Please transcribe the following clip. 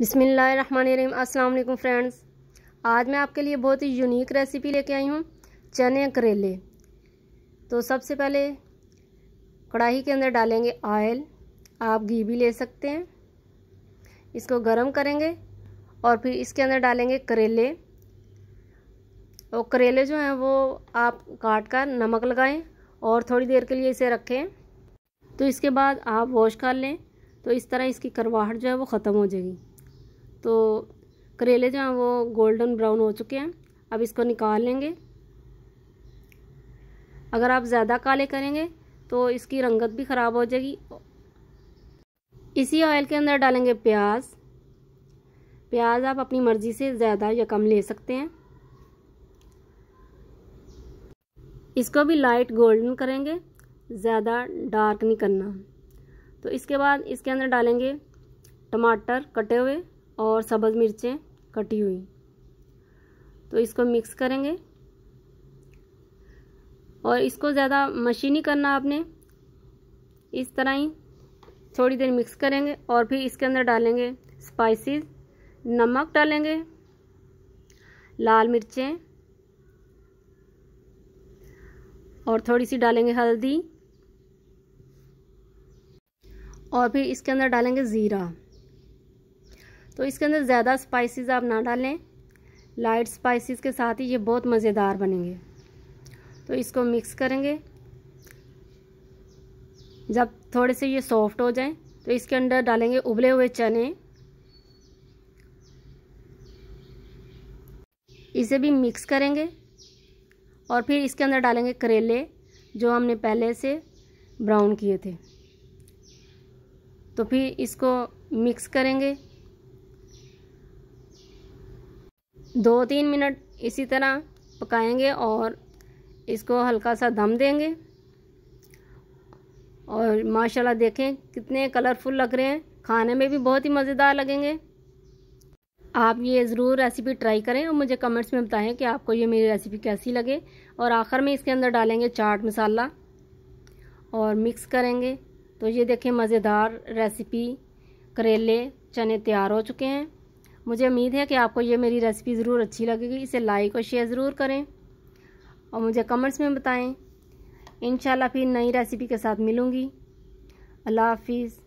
बिसमीम् अल्लाम फ्रेंड्स आज मैं आपके लिए बहुत ही यूनिक रेसिपी लेके आई हूँ चने करेले तो सबसे पहले कढ़ाई के अंदर डालेंगे ऑयल आप घी भी ले सकते हैं इसको गर्म करेंगे और फिर इसके अंदर डालेंगे करेले और करेले जो हैं वो आप काट कर नमक लगाएं और थोड़ी देर के लिए इसे रखें तो इसके बाद आप वॉश कर लें तो इस तरह इसकी करवाहट जो है वो ख़त्म हो जाएगी तो करेले जो हैं वो गोल्डन ब्राउन हो चुके हैं अब इसको निकाल लेंगे अगर आप ज़्यादा काले करेंगे तो इसकी रंगत भी ख़राब हो जाएगी इसी ऑयल के अंदर डालेंगे प्याज प्याज आप अपनी मर्ज़ी से ज़्यादा या कम ले सकते हैं इसको भी लाइट गोल्डन करेंगे ज़्यादा डार्क नहीं करना तो इसके बाद इसके अंदर डालेंगे टमाटर कटे हुए और सब्ज़ मिर्चें कटी हुई तो इसको मिक्स करेंगे और इसको ज़्यादा मशीनी करना आपने इस तरह ही थोड़ी देर मिक्स करेंगे और फिर इसके अंदर डालेंगे स्पाइसेस नमक डालेंगे लाल मिर्चें और थोड़ी सी डालेंगे हल्दी और फिर इसके अंदर डालेंगे ज़ीरा तो इसके अंदर ज़्यादा स्पाइसेस आप ना डालें लाइट स्पाइसेस के साथ ही ये बहुत मज़ेदार बनेंगे तो इसको मिक्स करेंगे जब थोड़े से ये सॉफ्ट हो जाएं तो इसके अंदर डालेंगे उबले हुए चने इसे भी मिक्स करेंगे और फिर इसके अंदर डालेंगे करेले जो हमने पहले से ब्राउन किए थे तो फिर इसको मिक्स करेंगे दो तीन मिनट इसी तरह पकाएंगे और इसको हल्का सा दम देंगे और माशाल्लाह देखें कितने कलरफुल लग रहे हैं खाने में भी बहुत ही मज़ेदार लगेंगे आप ये ज़रूर रेसिपी ट्राई करें और मुझे कमेंट्स में बताएं कि आपको ये मेरी रेसिपी कैसी लगे और आखिर में इसके अंदर डालेंगे चाट मसाला और मिक्स करेंगे तो ये देखें मज़ेदार रेसिपी करेले चने तैयार हो चुके हैं मुझे उम्मीद है कि आपको ये मेरी रेसिपी ज़रूर अच्छी लगेगी इसे लाइक और शेयर ज़रूर करें और मुझे कमेंट्स में बताएं इन फिर नई रेसिपी के साथ मिलूँगी अल्लाह हाफिज़